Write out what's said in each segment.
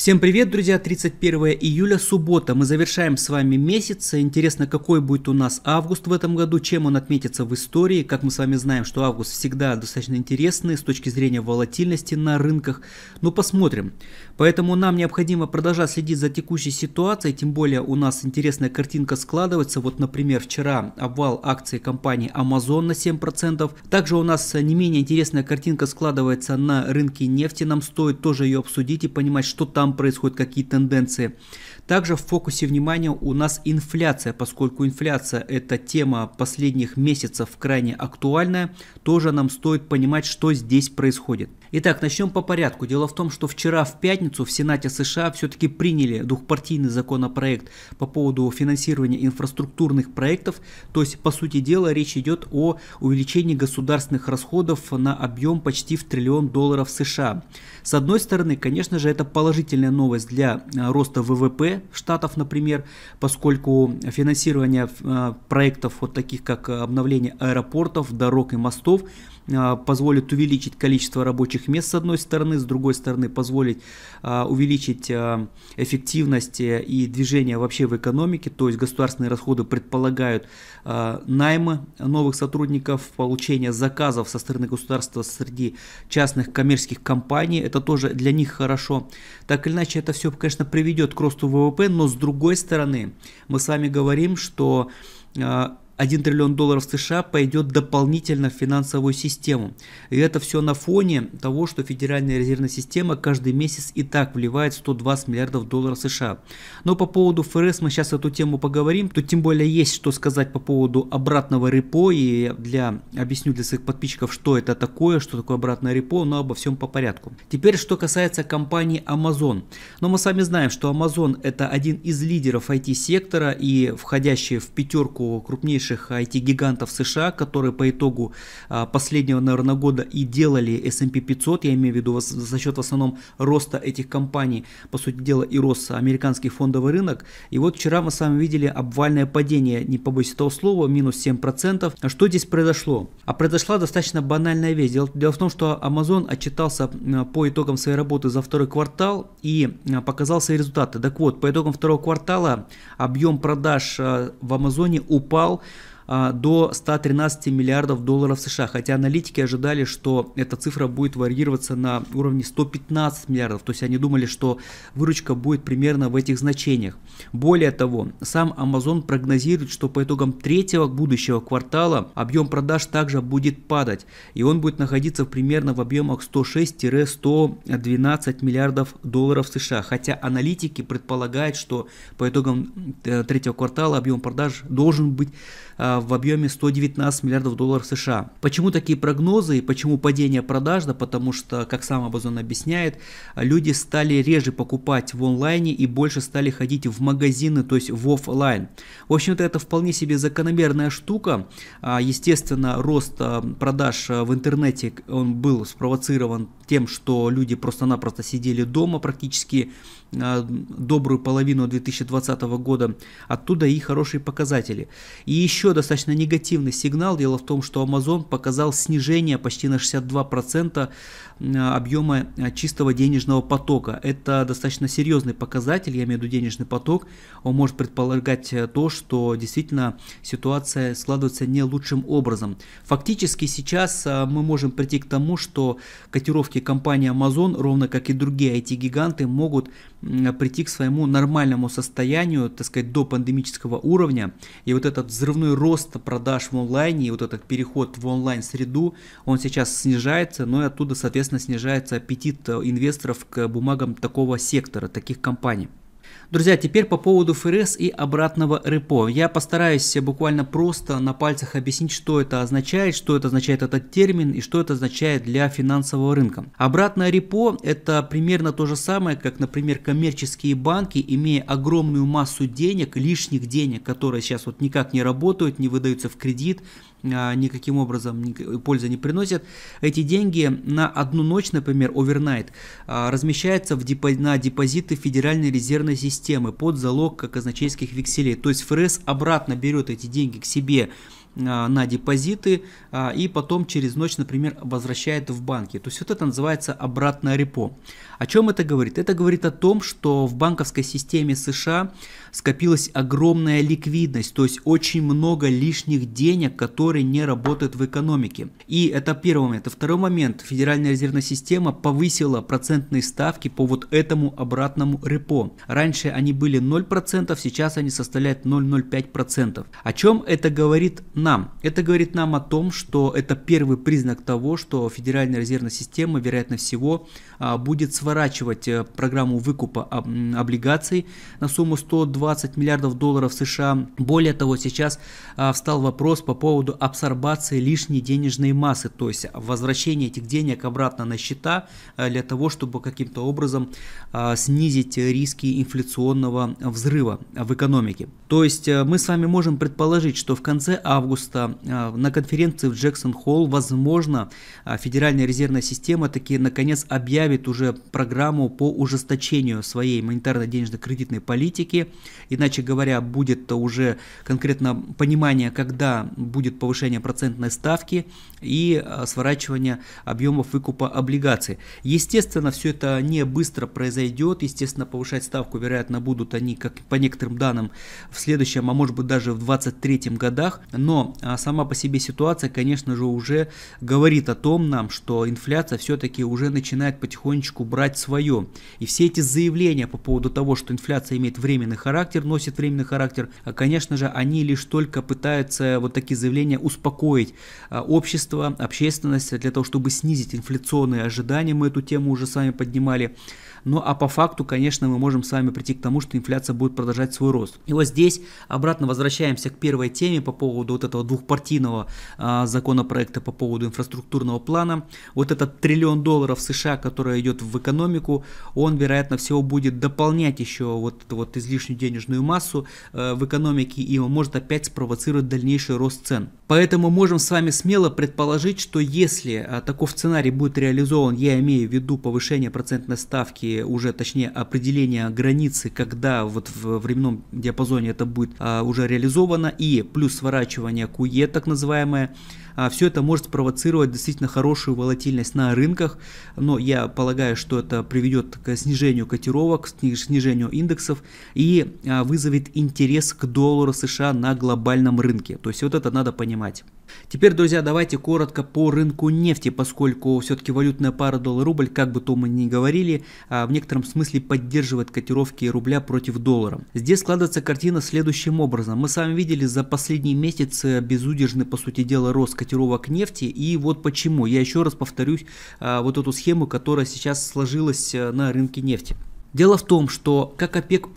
Всем привет, друзья! 31 июля, суббота. Мы завершаем с вами месяц. Интересно, какой будет у нас август в этом году, чем он отметится в истории. Как мы с вами знаем, что август всегда достаточно интересный с точки зрения волатильности на рынках. Ну, посмотрим. Поэтому нам необходимо продолжать следить за текущей ситуацией, тем более у нас интересная картинка складывается. Вот, например, вчера обвал акций компании Amazon на 7%. Также у нас э, не менее интересная картинка складывается на рынке нефти. Нам стоит тоже ее обсудить и понимать, что там там происходят какие тенденции. Также в фокусе внимания у нас инфляция, поскольку инфляция – это тема последних месяцев крайне актуальная, тоже нам стоит понимать, что здесь происходит. Итак, начнем по порядку. Дело в том, что вчера в пятницу в Сенате США все-таки приняли двухпартийный законопроект по поводу финансирования инфраструктурных проектов. То есть, по сути дела, речь идет о увеличении государственных расходов на объем почти в триллион долларов США. С одной стороны, конечно же, это положительная новость для э, роста ВВП Штатов, например, поскольку финансирование э, проектов вот таких, как э, обновление аэропортов, дорог и мостов, Э, позволит увеличить количество рабочих мест с одной стороны, с другой стороны позволит э, увеличить э, эффективность и движение вообще в экономике, то есть государственные расходы предполагают наймы новых сотрудников, получение заказов со стороны государства среди частных коммерческих компаний, это тоже для них хорошо. Так или иначе это все, конечно, приведет к росту ВВП, но с другой стороны мы с вами говорим, что 1 триллион долларов США пойдет дополнительно в финансовую систему. И это все на фоне того, что Федеральная резервная система каждый месяц и так вливает 120 миллиардов долларов США. Но по поводу ФРС мы сейчас эту тему поговорим. Тут тем более есть что сказать по поводу обратного репо. И для, объясню для своих подписчиков, что это такое, что такое обратное репо, но обо всем по порядку. Теперь, что касается компании Amazon. Но мы сами знаем, что Amazon это один из лидеров IT-сектора и входящие в пятерку крупнейших крупнейших IT-гигантов США, которые по итогу а, последнего, наверное, года и делали S&P 500, я имею в виду за счет в основном роста этих компаний, по сути дела, и рост американский фондовый рынок. И вот вчера мы с вами видели обвальное падение, не побоюсь этого слова, минус 7%. А что здесь произошло? А произошла достаточно банальная вещь. Дело, дело в том, что Amazon отчитался а, по итогам своей работы за второй квартал и а, показал свои результаты. Так вот, по итогам второго квартала объем продаж в Амазоне упал а, до 113 миллиардов долларов США, хотя аналитики ожидали, что эта цифра будет варьироваться на уровне 115 миллиардов, то есть они думали, что выручка будет примерно в этих значениях. Более того, сам Amazon прогнозирует, что по итогам третьего будущего квартала объем продаж также будет падать, и он будет находиться примерно в объемах 106-112 миллиардов долларов США, хотя аналитики предполагают, что по итогам э, третьего квартала объем продаж должен быть а, в объеме 119 миллиардов долларов США. Почему такие прогнозы и почему падение продаж? Да потому что, как сам Амазон объясняет, люди стали реже покупать в онлайне и больше стали ходить в магазины, то есть в офлайн. В общем-то, это вполне себе закономерная штука. А, естественно, рост а, продаж а, в интернете он был спровоцирован тем, что люди просто-напросто сидели дома практически добрую половину 2020 года. Оттуда и хорошие показатели. И еще достаточно негативный сигнал. Дело в том, что Amazon показал снижение почти на 62% э, объема э, чистого денежного потока. Это достаточно серьезный показатель, я имею в виду денежный поток. Он может предполагать э, то, что действительно ситуация складывается не лучшим образом. Фактически сейчас мы можем прийти к тому, что котировки компании Amazon, ровно как и другие IT-гиганты, могут прийти к своему нормальному состоянию, так сказать, до пандемического уровня. И вот этот взрывной рост продаж в онлайне и вот этот переход в онлайн-среду, он сейчас снижается, но и оттуда, соответственно, снижается аппетит э, инвесторов к бумагам такого сектора, таких компаний. Друзья, теперь по поводу ФРС и обратного репо. Я постараюсь буквально просто на пальцах объяснить, что это означает, что это означает этот термин и что это означает для финансового рынка. Обратное репо – это примерно то же самое, как, например, коммерческие банки, имея огромную массу денег, лишних денег, которые сейчас вот никак не работают, не выдаются в кредит, а, никаким образом пользы не приносит. Эти деньги на одну ночь, например, овернайт, размещаются в депо на депозиты Федеральной резервной системы под залог как казначейских векселей. То есть ФРС обратно берет эти деньги к себе а, на депозиты а, и потом через ночь, например, возвращает в банки. То есть вот это называется обратное репо. О чем это говорит? Это говорит о том, что в банковской системе США скопилась огромная ликвидность, то есть очень много лишних денег, которые не работают в экономике. И это первый момент. И второй момент. Федеральная резервная система повысила процентные ставки по вот этому обратному репо. Раньше они были 0%, сейчас они составляют 0,05%. О чем это говорит нам? Это говорит нам о том, что это первый признак того, что Федеральная резервная система, вероятно всего, а, будет сворачивать э, программу выкупа облигаций на сумму 120 20 миллиардов долларов США. Более того, сейчас а, встал вопрос по поводу абсорбации лишней денежной массы, то есть возвращения этих денег обратно на счета а, для того, чтобы каким-то образом а, снизить риски инфляционного взрыва в экономике. То есть мы с вами можем предположить, что в конце августа на конференции в Джексон-Холл, возможно, Федеральная резервная система таки наконец объявит уже программу по ужесточению своей монетарно-денежно-кредитной политики, Иначе говоря, будет то уже конкретно понимание, когда будет повышение процентной ставки и а, сворачивание объемов выкупа облигаций. Естественно, все это не быстро произойдет. Естественно, повышать ставку, вероятно, будут они, как по некоторым данным, в следующем, а может быть даже в 2023 годах. Но а, сама по себе ситуация, конечно же, уже говорит о том нам, что инфляция все-таки уже начинает потихонечку брать свое. И все эти заявления по поводу того, что инфляция имеет временный характер, характер, носит временный характер. А, конечно же, они лишь только пытаются вот такие заявления успокоить а, общество, общественность, для того, чтобы снизить инфляционные ожидания. Мы эту тему уже сами поднимали. Ну а по факту, конечно, мы можем с вами прийти к тому, что инфляция будет продолжать свой рост. И вот здесь обратно возвращаемся к первой теме по поводу вот этого двухпартийного а, законопроекта по поводу инфраструктурного плана. Вот этот триллион долларов США, который идет в экономику, он, вероятно, всего будет дополнять еще вот эту вот излишнюю денежную массу э, в экономике и он может опять спровоцировать дальнейший рост цен. Поэтому можем с вами смело предположить, что если э, таков сценарий будет реализован, я имею в виду повышение процентной ставки уже точнее определение границы, когда вот в временном диапазоне это будет а, уже реализовано, и плюс сворачивание QE, так называемое, а, Все это может провоцировать действительно хорошую волатильность на рынках, но я полагаю, что это приведет к снижению котировок, к снижению индексов и а, вызовет интерес к доллару США на глобальном рынке. То есть вот это надо понимать. Теперь, друзья, давайте коротко по рынку нефти, поскольку все-таки валютная пара доллар-рубль, как бы то мы ни говорили, а, в некотором смысле поддерживает котировки рубля против доллара. Здесь складывается картина следующим образом. Мы с вами видели за последние месяцы э, безудержный, по сути дела, рост котировки котировок нефти. И вот почему. Я еще раз повторюсь а, вот эту схему, которая сейчас сложилась э, на рынке нефти. Дело в том, что как ОПЕК+,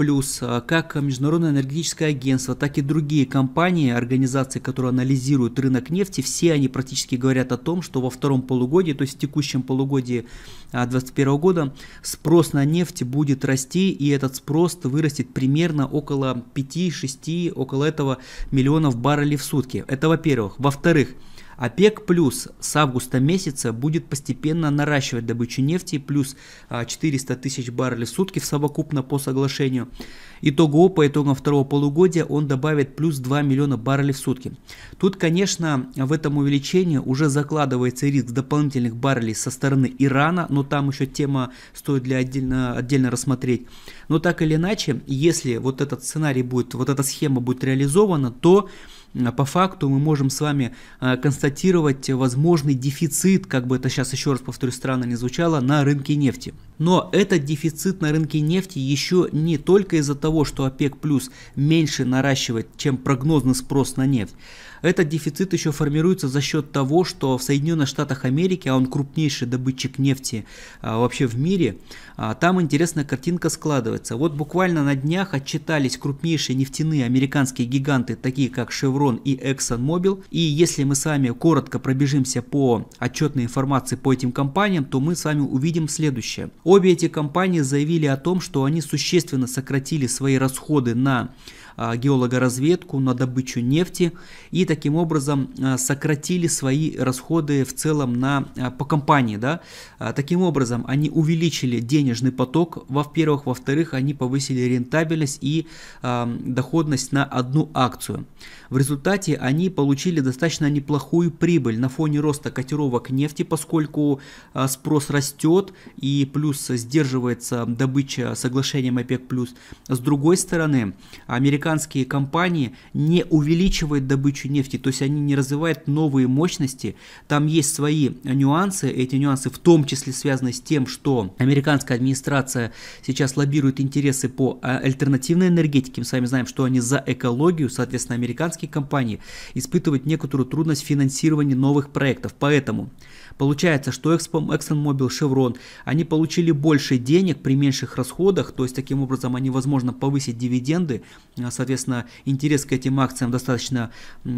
а, как Международное энергетическое агентство, так и другие компании, организации, которые анализируют рынок нефти, все они практически говорят о том, что во втором полугодии, то есть в текущем полугодии 2021 а, года, спрос на нефть будет расти, и этот спрос вырастет примерно около 5-6, около этого миллионов баррелей в сутки. Это во-первых. Во-вторых, во вторых ОПЕК плюс с августа месяца будет постепенно наращивать добычу нефти плюс 400 а, тысяч баррелей в сутки в совокупно по соглашению. Итого по итогам второго полугодия он добавит плюс 2 миллиона баррелей в сутки. Тут, конечно, в этом увеличении уже закладывается риск дополнительных баррелей со стороны Ирана, но там еще тема стоит для отдельно, отдельно рассмотреть. Но так или иначе, если вот этот сценарий будет, вот эта схема будет реализована, то Э, по факту мы можем с вами э, констатировать возможный дефицит, как бы это сейчас еще раз повторю, странно не звучало, на рынке нефти. Но этот дефицит на рынке нефти еще не только из-за того, что ОПЕК плюс меньше наращивает, чем прогнозный спрос на нефть, этот дефицит еще формируется за счет того, что в Соединенных Штатах Америки, а он крупнейший добытчик нефти а, вообще в мире, а, там интересная картинка складывается. Вот буквально на днях отчитались крупнейшие нефтяные американские гиганты, такие как Chevron и ExxonMobil. И если мы с вами коротко пробежимся по отчетной информации по этим компаниям, то мы с вами увидим следующее. Обе эти компании заявили о том, что они существенно сократили свои расходы на а, геологоразведку, на добычу нефти и таким образом а, сократили свои расходы в целом на, а, по компании. Да? Таким образом они увеличили денежный поток, во-первых, во-вторых, они повысили рентабельность и доходность на одну акцию. В результате они получили достаточно неплохую прибыль на фоне роста котировок нефти, поскольку спрос растет и плюс сдерживается добыча соглашением ОПЕК+. С другой стороны, американцы американские компании не увеличивают добычу нефти, то есть они не развивают новые мощности. Там есть свои нюансы, эти нюансы в том числе связаны с тем, что американская администрация сейчас лоббирует интересы по а, альтернативной энергетике. Мы с вами знаем, что они за экологию, соответственно, американские компании испытывают некоторую трудность финансирования новых проектов. Поэтому Получается, что ExxonMobil, Chevron, они получили больше денег при меньших расходах, то есть таким образом они, возможно, повысить дивиденды, соответственно, интерес к этим акциям достаточно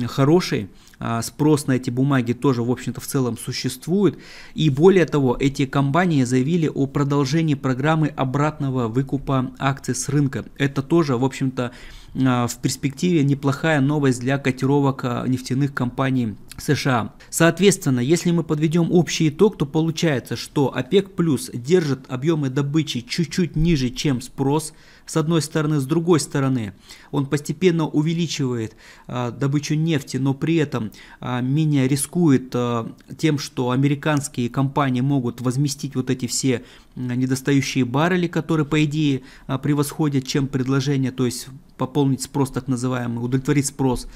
хороший, а, спрос на эти бумаги тоже, в общем-то, в целом существует. И более того, эти компании заявили о продолжении программы обратного выкупа акций с рынка. Это тоже, в общем-то, а, в перспективе неплохая новость для котировок а, нефтяных компаний США. Соответственно, если мы подведем общий итог, то получается, что ОПЕК плюс держит объемы добычи чуть-чуть ниже, чем спрос с одной стороны, с другой стороны, он постепенно увеличивает а, добычу нефти, но при этом а, менее рискует а, тем, что американские компании могут возместить вот эти все недостающие баррели, которые, по идее, а, превосходят, чем предложение, то есть пополнить спрос, так называемый, удовлетворить спрос.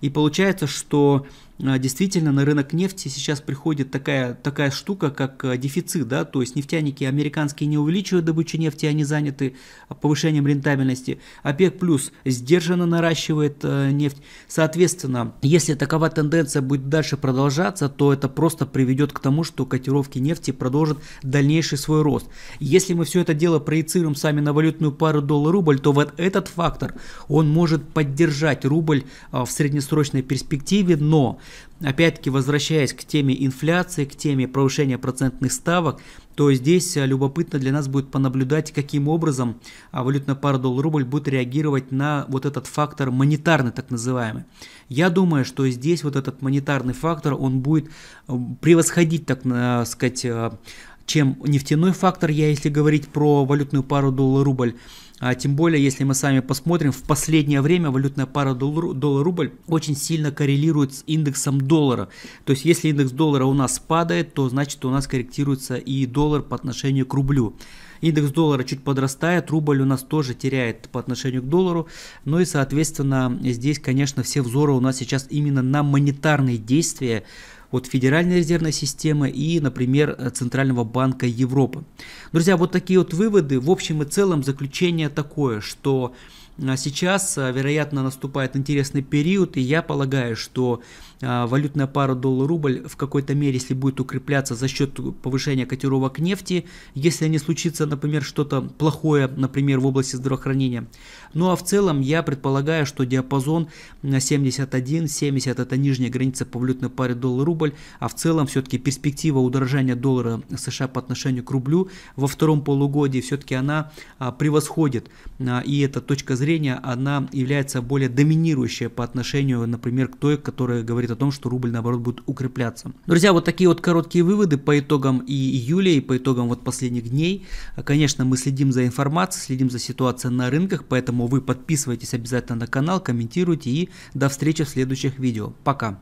И получается, что а, действительно на рынок нефти сейчас приходит такая, такая штука, как а, дефицит, да, то есть нефтяники американские не увеличивают добычу нефти, они заняты а, повышением рентабельности. ОПЕК плюс сдержанно наращивает нефть. Соответственно, если такова тенденция будет дальше продолжаться, то это просто приведет к тому, что котировки нефти продолжат дальнейший свой рост. Если мы все это дело проецируем сами на валютную пару доллар-рубль, то вот этот фактор, он может поддержать рубль в среднесрочной перспективе, но Опять-таки, возвращаясь к теме инфляции, к теме повышения процентных ставок, то здесь а, любопытно для нас будет понаблюдать, каким образом а, валютная пара доллар-рубль будет реагировать на вот этот фактор монетарный, так называемый. Я думаю, что здесь вот этот монетарный фактор, он будет превосходить, так сказать, а, чем нефтяной фактор, я если говорить про валютную пару доллар-рубль. А тем более, если мы сами посмотрим, в последнее время валютная пара доллар-рубль очень сильно коррелирует с индексом доллара. То есть, если индекс доллара у нас падает, то значит у нас корректируется и доллар по отношению к рублю. Индекс доллара чуть подрастает, рубль у нас тоже теряет по отношению к доллару. Ну и, соответственно, здесь, конечно, все взоры у нас сейчас именно на монетарные действия, от Федеральной резервной системы и, например, Центрального банка Европы. Друзья, вот такие вот выводы. В общем и целом заключение такое, что а сейчас, э, вероятно, наступает интересный период, и я полагаю, что э, валютная пара доллар-рубль в какой-то мере, если будет укрепляться за счет повышения котировок нефти, если не случится, например, что-то плохое, например, в области здравоохранения. Ну а в целом я предполагаю, что диапазон 71-70 это нижняя граница по валютной паре доллар-рубль, а в целом все-таки перспектива удорожания доллара США по отношению к рублю во втором полугодии все-таки она а, превосходит, а, и эта точка зрения зрения она является более доминирующая по отношению, например, к той, которая говорит о том, что рубль, наоборот, будет укрепляться. Друзья, вот такие вот короткие выводы по итогам и июля, и по итогам вот последних дней. Конечно, мы следим за информацией, следим за ситуацией на рынках, поэтому вы подписывайтесь обязательно на канал, комментируйте и до встречи в следующих видео. Пока!